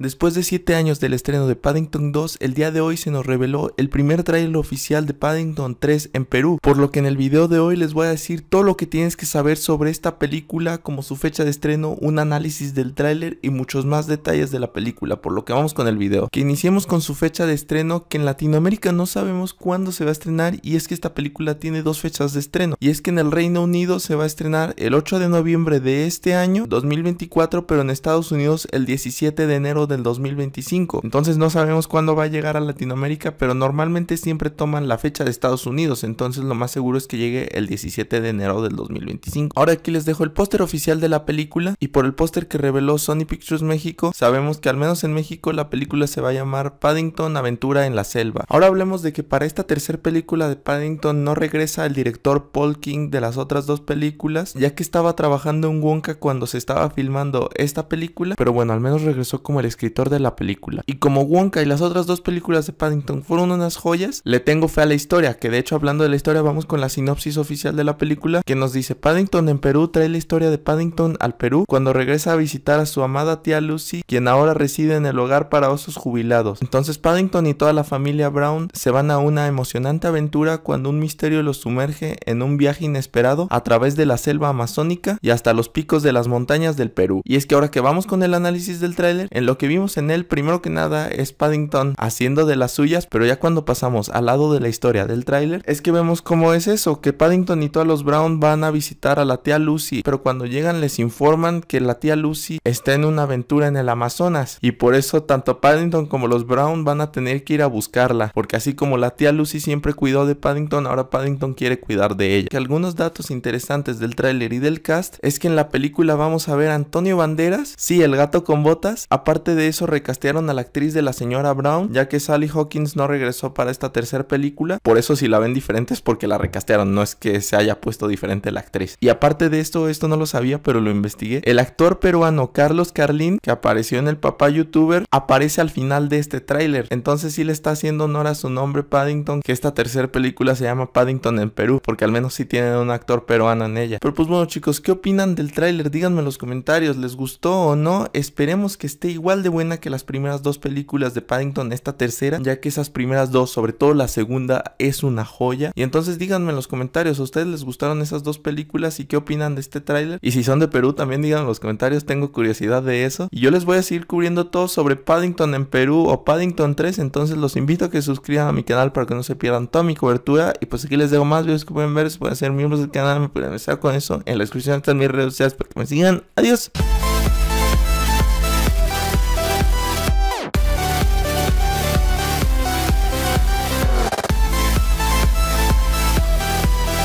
Después de 7 años del estreno de Paddington 2, el día de hoy se nos reveló el primer tráiler oficial de Paddington 3 en Perú, por lo que en el video de hoy les voy a decir todo lo que tienes que saber sobre esta película, como su fecha de estreno, un análisis del tráiler y muchos más detalles de la película, por lo que vamos con el video. Que iniciemos con su fecha de estreno, que en Latinoamérica no sabemos cuándo se va a estrenar y es que esta película tiene dos fechas de estreno, y es que en el Reino Unido se va a estrenar el 8 de noviembre de este año, 2024, pero en Estados Unidos el 17 de enero del 2025. Entonces no sabemos cuándo va a llegar a Latinoamérica, pero normalmente siempre toman la fecha de Estados Unidos, entonces lo más seguro es que llegue el 17 de enero del 2025. Ahora aquí les dejo el póster oficial de la película y por el póster que reveló Sony Pictures México, sabemos que al menos en México la película se va a llamar Paddington Aventura en la Selva. Ahora hablemos de que para esta tercera película de Paddington no regresa el director Paul King de las otras dos películas, ya que estaba trabajando en Wonka cuando se estaba filmando esta película, pero bueno, al menos regresó como el escritor de la película. Y como Wonka y las otras dos películas de Paddington fueron unas joyas, le tengo fe a la historia, que de hecho hablando de la historia vamos con la sinopsis oficial de la película que nos dice Paddington en Perú trae la historia de Paddington al Perú cuando regresa a visitar a su amada tía Lucy, quien ahora reside en el hogar para osos jubilados. Entonces Paddington y toda la familia Brown se van a una emocionante aventura cuando un misterio los sumerge en un viaje inesperado a través de la selva amazónica y hasta los picos de las montañas del Perú. Y es que ahora que vamos con el análisis del trailer, en lo que vimos en él, primero que nada, es Paddington haciendo de las suyas, pero ya cuando pasamos al lado de la historia del tráiler, es que vemos cómo es eso, que Paddington y todos los Brown van a visitar a la tía Lucy, pero cuando llegan les informan que la tía Lucy está en una aventura en el Amazonas, y por eso tanto Paddington como los Brown van a tener que ir a buscarla, porque así como la tía Lucy siempre cuidó de Paddington, ahora Paddington quiere cuidar de ella. Que algunos datos interesantes del tráiler y del cast es que en la película vamos a ver a Antonio Banderas, sí, el gato con botas, aparte de eso, recastearon a la actriz de la señora Brown, ya que Sally Hawkins no regresó para esta tercera película. Por eso si la ven diferente es porque la recastearon, no es que se haya puesto diferente la actriz. Y aparte de esto, esto no lo sabía, pero lo investigué. El actor peruano Carlos Carlin que apareció en el papá youtuber, aparece al final de este tráiler. Entonces si le está haciendo honor a su nombre Paddington, que esta tercera película se llama Paddington en Perú, porque al menos sí tiene un actor peruano en ella. Pero pues bueno chicos, ¿qué opinan del tráiler? Díganme en los comentarios, ¿les gustó o no? Esperemos que esté igual de buena que las primeras dos películas de Paddington, esta tercera, ya que esas primeras dos, sobre todo la segunda, es una joya. Y entonces díganme en los comentarios, ¿a ustedes les gustaron esas dos películas y qué opinan de este tráiler? Y si son de Perú, también díganme en los comentarios, tengo curiosidad de eso. Y yo les voy a seguir cubriendo todo sobre Paddington en Perú o Paddington 3, entonces los invito a que se suscriban a mi canal para que no se pierdan toda mi cobertura. Y pues aquí les dejo más videos que pueden ver, si pueden ser miembros del canal, me pueden empezar con eso. En la descripción están mis redes sociales para que me sigan. Adiós.